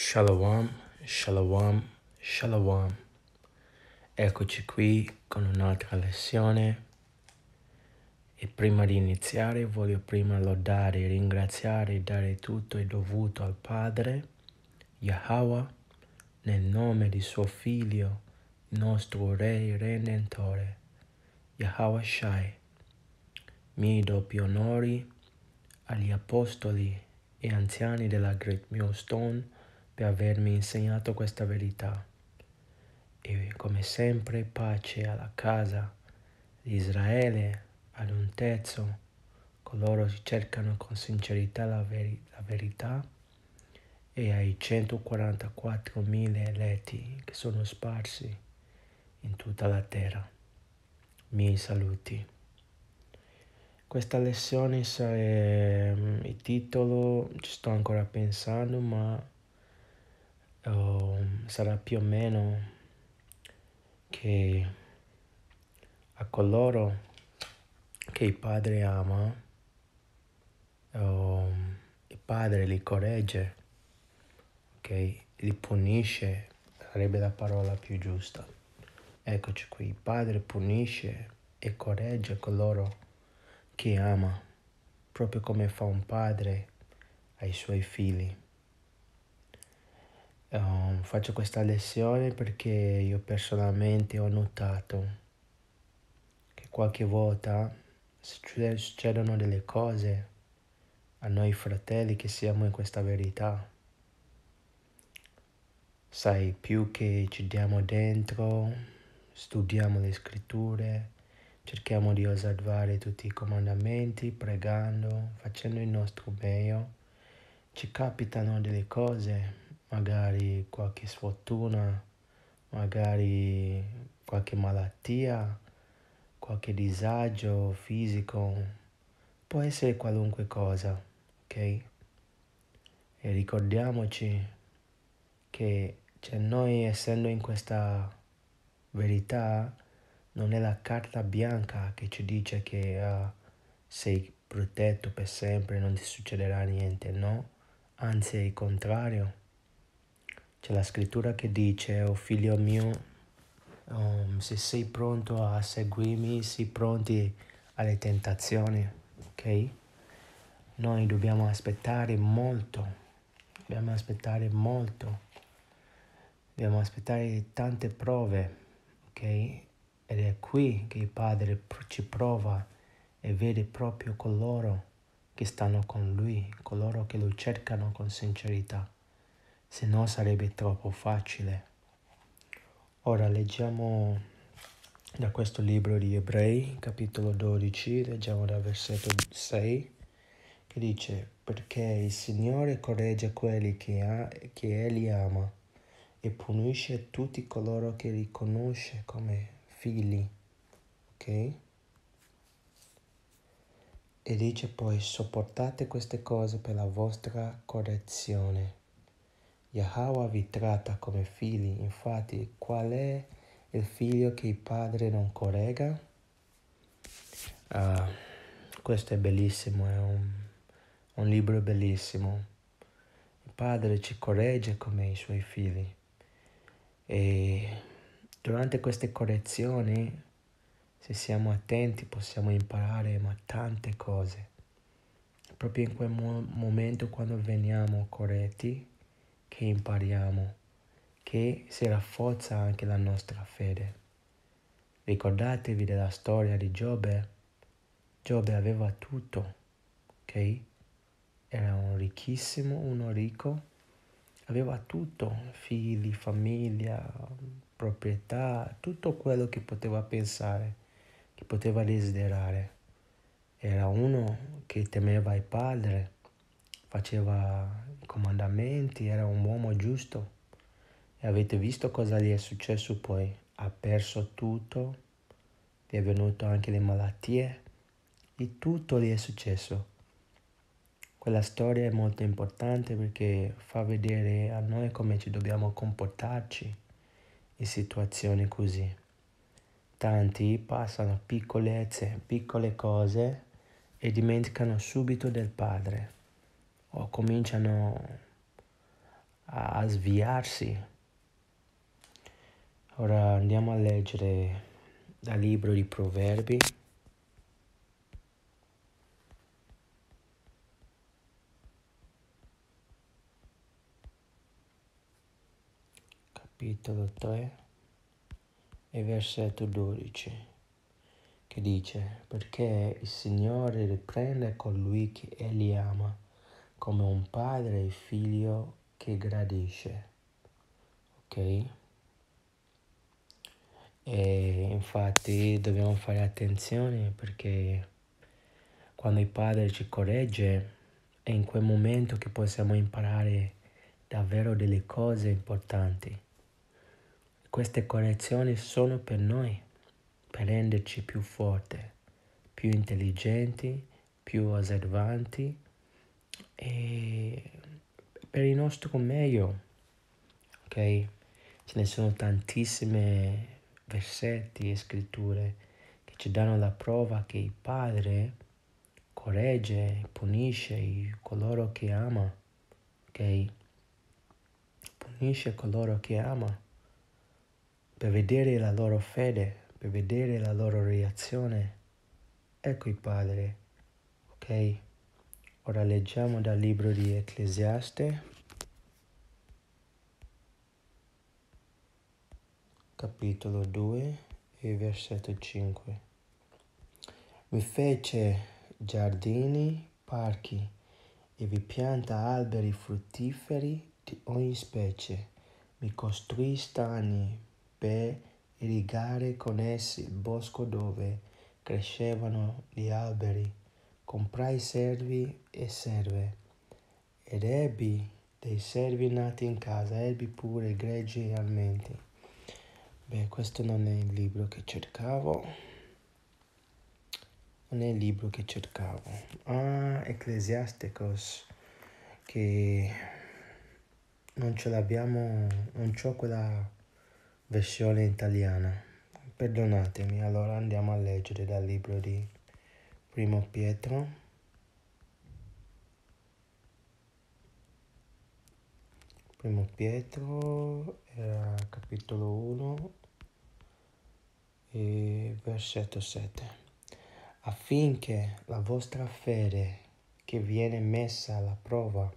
Shalom, shalom, shalom. Eccoci qui con un'altra lezione e prima di iniziare voglio prima lodare, ringraziare e dare tutto il dovuto al Padre, Yahweh, nel nome di suo Figlio, nostro Re e Redentore, Yahweh Shai. Miei doppi onori agli apostoli e anziani della Great Millstone, per avermi insegnato questa verità. E come sempre pace alla casa di Israele, ad un terzo, coloro che cercano con sincerità la, veri- la verità, e ai 144.000 eletti che sono sparsi in tutta la terra. Miei saluti. Questa lezione, ehm, il titolo, ci sto ancora pensando, ma oh, sarà più o meno che a coloro che il padre ama, oh, il padre li corregge, okay? li punisce, sarebbe la parola più giusta. Eccoci qui, il padre punisce e corregge coloro che ama, proprio come fa un padre ai suoi figli um, faccio questa lezione perché io personalmente ho notato che qualche volta succedono delle cose a noi fratelli che siamo in questa verità. Sai, più che ci diamo dentro, studiamo le scritture, cerchiamo di osservare tutti i comandamenti, pregando, facendo il nostro meglio, ci capitano delle cose magari qualche sfortuna, magari qualche malattia, qualche disagio fisico, può essere qualunque cosa, ok? E ricordiamoci che cioè, noi essendo in questa verità, non è la carta bianca che ci dice che uh, sei protetto per sempre, non ti succederà niente, no? Anzi, è il contrario. C'è la scrittura che dice, o oh figlio mio, um, se sei pronto a seguirmi, sii pronti alle tentazioni, ok? Noi dobbiamo aspettare molto, dobbiamo aspettare molto, dobbiamo aspettare tante prove, ok? Ed è qui che il Padre ci prova e vede proprio coloro che stanno con Lui, coloro che lo cercano con sincerità se no sarebbe troppo facile. Ora leggiamo da questo libro di Ebrei, capitolo 12, leggiamo dal versetto 6, che dice, perché il Signore corregge quelli che, ha, che Egli ama e punisce tutti coloro che riconosce come figli. Ok? E dice poi, sopportate queste cose per la vostra correzione Yahweh vi tratta come figli, infatti qual è il figlio che il padre non corregga? Ah, questo è bellissimo, è un, un libro bellissimo. Il padre ci corregge come i suoi figli e durante queste correzioni, se siamo attenti, possiamo imparare ma tante cose. Proprio in quel mo- momento quando veniamo corretti, che impariamo, che si rafforza anche la nostra fede. Ricordatevi della storia di Giobbe. Giobbe aveva tutto, ok? Era un ricchissimo, uno ricco, aveva tutto, figli, famiglia, proprietà, tutto quello che poteva pensare, che poteva desiderare. Era uno che temeva il padre faceva i comandamenti, era un uomo giusto. E avete visto cosa gli è successo poi? Ha perso tutto, gli è venuto anche le malattie e tutto gli è successo. Quella storia è molto importante perché fa vedere a noi come ci dobbiamo comportarci in situazioni così. Tanti passano piccolezze, cioè, piccole cose e dimenticano subito del Padre o cominciano a sviarsi. Ora andiamo a leggere dal libro di Proverbi. capitolo 3 e versetto 12 che dice perché il Signore riprende colui che egli ama come un padre e figlio che gradisce. Ok? E infatti dobbiamo fare attenzione perché quando il padre ci corregge è in quel momento che possiamo imparare davvero delle cose importanti. Queste correzioni sono per noi, per renderci più forti, più intelligenti, più osservanti e per il nostro meglio, ok? Ce ne sono tantissime versetti e scritture che ci danno la prova che il Padre corregge, punisce coloro che ama, ok? Punisce coloro che ama per vedere la loro fede, per vedere la loro reazione. Ecco il Padre, ok? Ora leggiamo dal libro di Ecclesiaste, capitolo 2 e versetto 5. Mi fece giardini, parchi e vi pianta alberi fruttiferi di ogni specie. Mi costruì stagni per irrigare con essi il bosco dove crescevano gli alberi comprai servi e serve ed ebbi dei servi nati in casa, ebbi pure greggi e almenti. Beh, questo non è il libro che cercavo. Non è il libro che cercavo. Ah, Ecclesiasticos, che non ce l'abbiamo, non c'ho quella versione italiana. Perdonatemi, allora andiamo a leggere dal libro di Primo Pietro, Primo Pietro, eh, capitolo 1, e versetto 7 affinché la vostra fede che viene messa alla prova,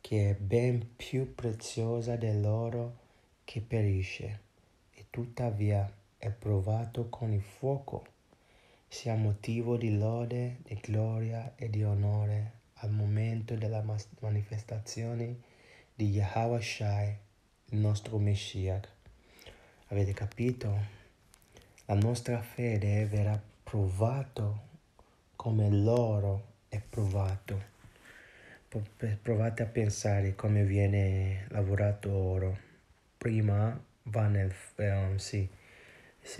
che è ben più preziosa dell'oro che perisce, e tuttavia è provato con il fuoco, sia motivo di lode, di gloria e di onore al momento della manifestazione di Yahweh Shai, il nostro Messiah. Avete capito? La nostra fede verrà provata come l'oro è provato. Provate a pensare come viene lavorato oro. Prima va nel... Eh, sì,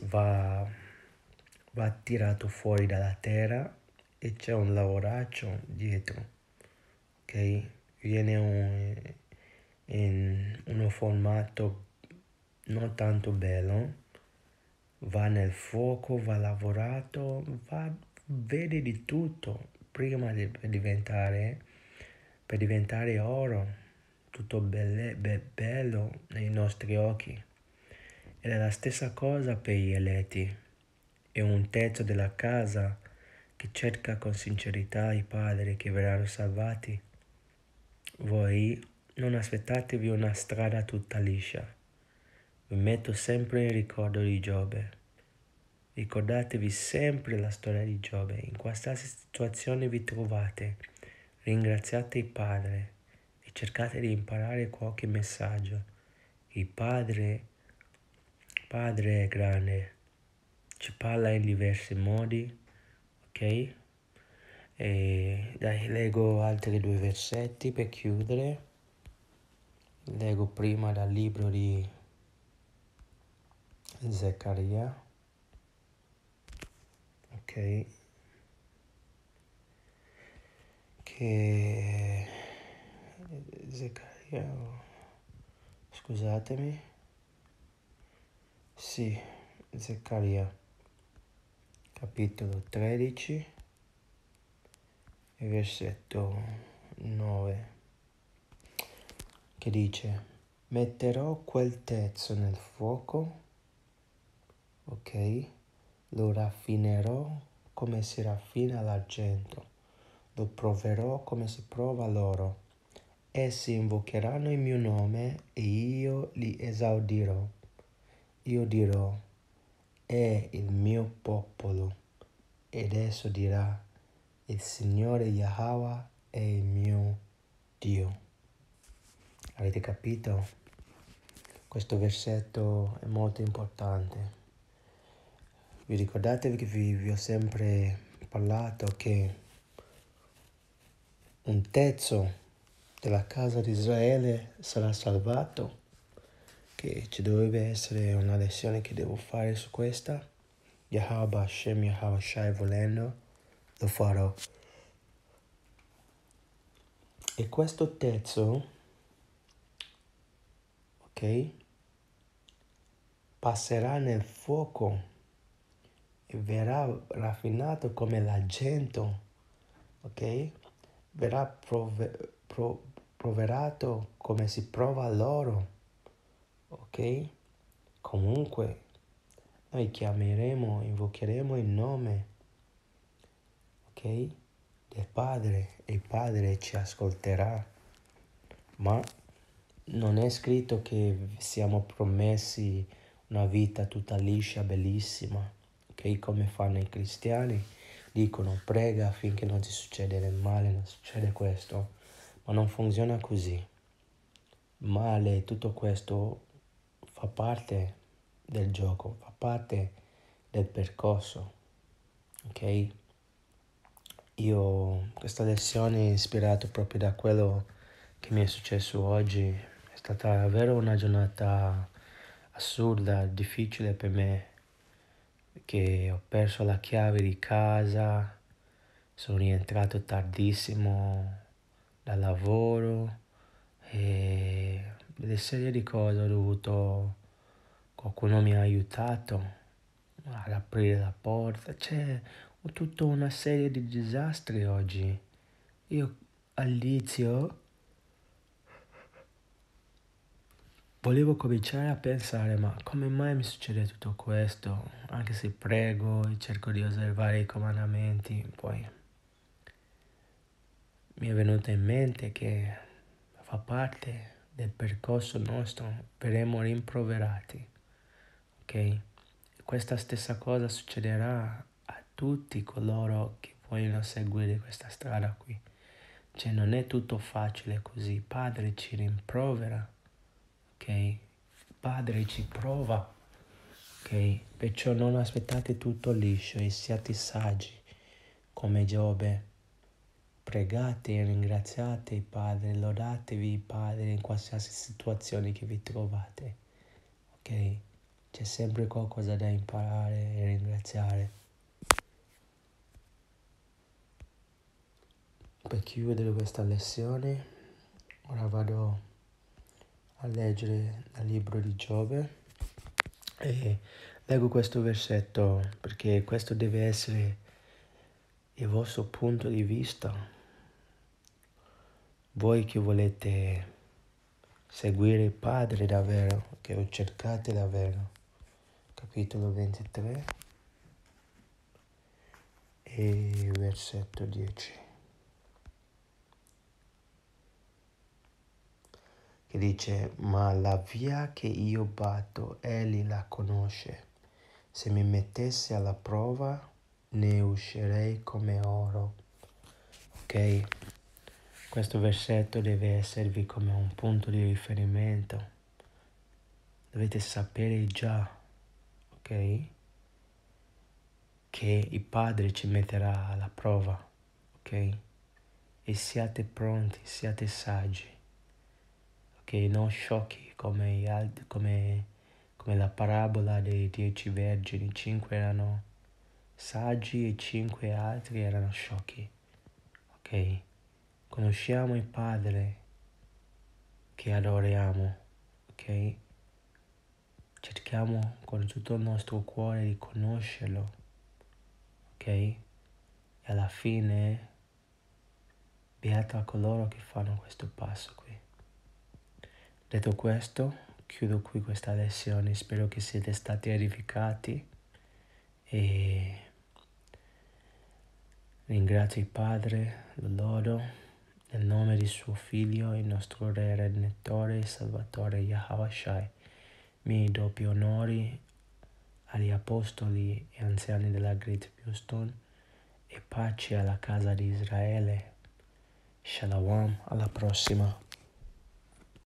va va tirato fuori dalla terra e c'è un lavoraccio dietro, ok? Viene un, in uno formato non tanto bello, va nel fuoco, va lavorato, va, vede di tutto prima di diventare, per diventare oro, tutto belle, be, bello nei nostri occhi. Ed è la stessa cosa per gli eletti e un terzo della casa che cerca con sincerità i padri che verranno salvati. Voi non aspettatevi una strada tutta liscia. Vi metto sempre in ricordo di Giobbe. Ricordatevi sempre la storia di Giobbe. In qualsiasi situazione vi trovate, ringraziate il Padre e cercate di imparare qualche messaggio. Il Padre, padre è grande ci parla in diversi modi, ok? E dai, leggo altri due versetti per chiudere. Leggo prima dal libro di Zaccaria. Ok. Che Zaccaria scusatemi. Sì, Zaccaria capitolo 13, versetto 9, che dice, metterò quel tezzo nel fuoco, ok? Lo raffinerò come si raffina l'argento, lo proverò come si prova l'oro. Essi invocheranno il mio nome e io li esaudirò. Io dirò, è il mio popolo. Ed esso dirà, il Signore Yahweh è il mio Dio. Avete capito? Questo versetto è molto importante. Vi ricordate che vi, vi ho sempre parlato che un terzo della casa di Israele sarà salvato che ci dovrebbe essere una lezione che devo fare su questa, Yahaba Hashem Yahaba Shai volendo, lo farò. E questo terzo, ok, passerà nel fuoco e verrà raffinato come l'argento, ok? Verrà prove, pro, proverato come si prova l'oro ok? Comunque noi chiameremo, invocheremo il nome, ok? Del Padre e il Padre ci ascolterà, ma non è scritto che siamo promessi una vita tutta liscia, bellissima, ok? Come fanno i cristiani, dicono prega affinché non ti succeda del male, non succede questo, ma non funziona così. Male, tutto questo fa parte del gioco, fa parte del percorso. Ok? Io questa lezione è ispirata proprio da quello che mi è successo oggi è stata davvero una giornata assurda, difficile per me che ho perso la chiave di casa, sono rientrato tardissimo dal lavoro e delle serie di cose ho dovuto, qualcuno mi ha aiutato ad aprire la porta, c'è tutta una serie di disastri oggi. Io all'inizio volevo cominciare a pensare ma come mai mi succede tutto questo anche se prego e cerco di osservare i comandamenti poi mi è venuto in mente che fa parte del percorso nostro verremo rimproverati. Ok? Questa stessa cosa succederà a tutti coloro che vogliono seguire questa strada qui. Cioè non è tutto facile così. padre ci rimprovera. Ok? padre ci prova. Ok? Perciò non aspettate tutto liscio e siate saggi come Giobbe. Pregate, ringraziate il Padre, lodatevi il Padre in qualsiasi situazione che vi trovate. Ok? C'è sempre qualcosa da imparare e ringraziare. Per chiudere questa lezione, ora vado a leggere il libro di Giove e leggo questo versetto perché questo deve essere il vostro punto di vista voi che volete seguire il Padre davvero, che lo cercate davvero. Capitolo 23 e versetto 10. Che dice, ma la via che io batto, egli la conosce. Se mi mettesse alla prova, ne uscirei come oro. Ok? Questo versetto deve esservi come un punto di riferimento. Dovete sapere già, ok? Che il Padre ci metterà alla prova, ok? E siate pronti, siate saggi, ok? Non sciocchi come, come, come la parabola dei dieci vergini, cinque erano saggi e cinque altri erano sciocchi, ok? Conosciamo il Padre che adoriamo, ok? Cerchiamo con tutto il nostro cuore di conoscerlo, ok? E alla fine, beato a coloro che fanno questo passo qui. Detto questo, chiudo qui questa lezione, spero che siete stati edificati e ringrazio il Padre, lo lodo. Nel nome di suo Figlio, il nostro Re Redentore e Salvatore Yahawashai, miei doppi onori agli Apostoli e anziani della Great Houston e pace alla casa di Israele. Shalom, alla prossima.